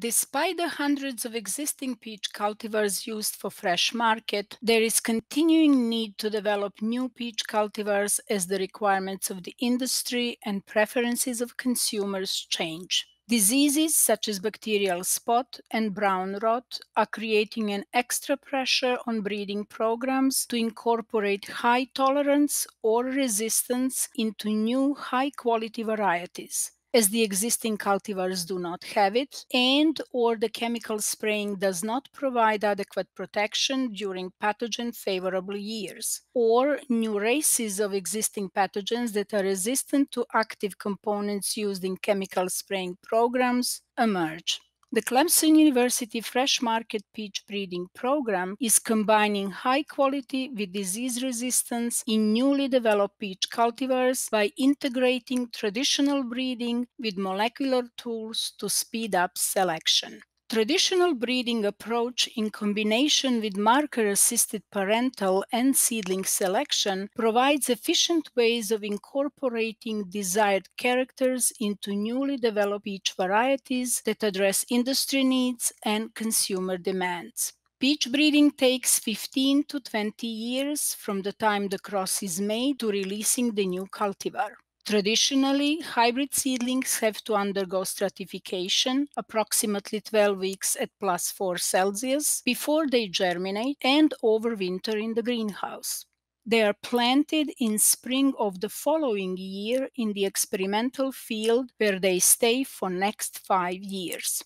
Despite the hundreds of existing peach cultivars used for fresh market, there is continuing need to develop new peach cultivars as the requirements of the industry and preferences of consumers change. Diseases such as bacterial spot and brown rot are creating an extra pressure on breeding programs to incorporate high tolerance or resistance into new high quality varieties as the existing cultivars do not have it and or the chemical spraying does not provide adequate protection during pathogen favorable years or new races of existing pathogens that are resistant to active components used in chemical spraying programs emerge the Clemson University Fresh Market Peach Breeding Program is combining high quality with disease resistance in newly developed peach cultivars by integrating traditional breeding with molecular tools to speed up selection. Traditional breeding approach in combination with marker-assisted parental and seedling selection provides efficient ways of incorporating desired characters into newly developed peach varieties that address industry needs and consumer demands. Peach breeding takes 15 to 20 years from the time the cross is made to releasing the new cultivar. Traditionally, hybrid seedlings have to undergo stratification, approximately 12 weeks at plus 4 Celsius, before they germinate and overwinter in the greenhouse. They are planted in spring of the following year in the experimental field where they stay for next 5 years.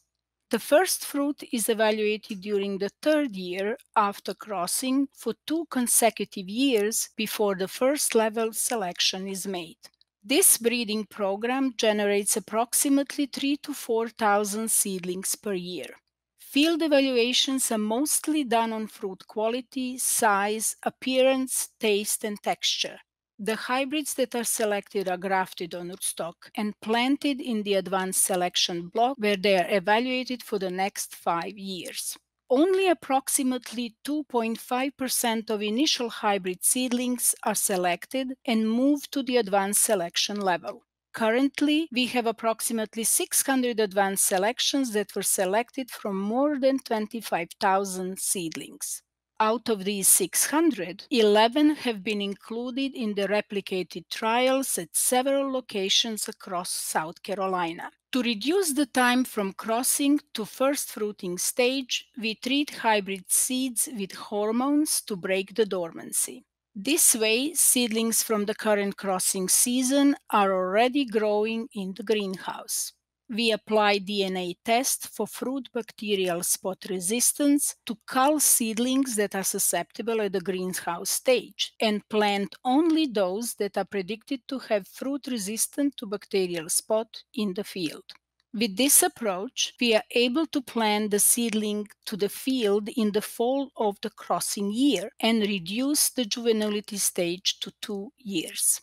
The first fruit is evaluated during the third year after crossing for two consecutive years before the first level selection is made. This breeding program generates approximately 3 to 4,000 seedlings per year. Field evaluations are mostly done on fruit quality, size, appearance, taste, and texture. The hybrids that are selected are grafted on rootstock and planted in the advanced selection block where they are evaluated for the next five years only approximately 2.5% of initial hybrid seedlings are selected and moved to the advanced selection level. Currently, we have approximately 600 advanced selections that were selected from more than 25,000 seedlings. Out of these 600, 11 have been included in the replicated trials at several locations across South Carolina. To reduce the time from crossing to first fruiting stage, we treat hybrid seeds with hormones to break the dormancy. This way, seedlings from the current crossing season are already growing in the greenhouse we apply DNA tests for fruit bacterial spot resistance to cull seedlings that are susceptible at the greenhouse stage and plant only those that are predicted to have fruit resistant to bacterial spot in the field. With this approach, we are able to plant the seedling to the field in the fall of the crossing year and reduce the juvenility stage to two years.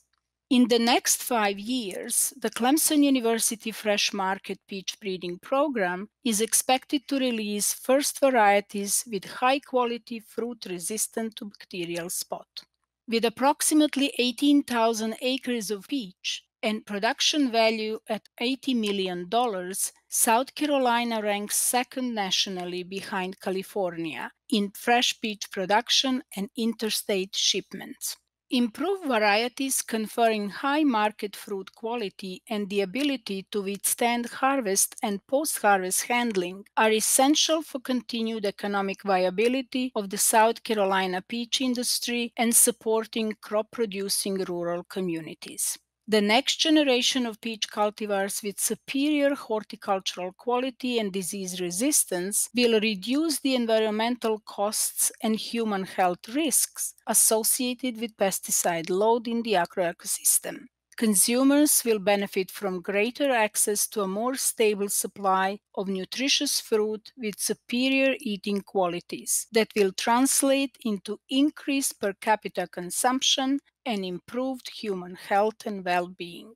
In the next five years, the Clemson University Fresh Market Peach Breeding Program is expected to release first varieties with high quality fruit resistant to bacterial spot. With approximately 18,000 acres of peach and production value at $80 million, South Carolina ranks second nationally behind California in fresh peach production and interstate shipments. Improved varieties conferring high market fruit quality and the ability to withstand harvest and post harvest handling are essential for continued economic viability of the South Carolina peach industry and supporting crop producing rural communities the next generation of peach cultivars with superior horticultural quality and disease resistance will reduce the environmental costs and human health risks associated with pesticide load in the agroecosystem. Consumers will benefit from greater access to a more stable supply of nutritious fruit with superior eating qualities that will translate into increased per capita consumption and improved human health and well being.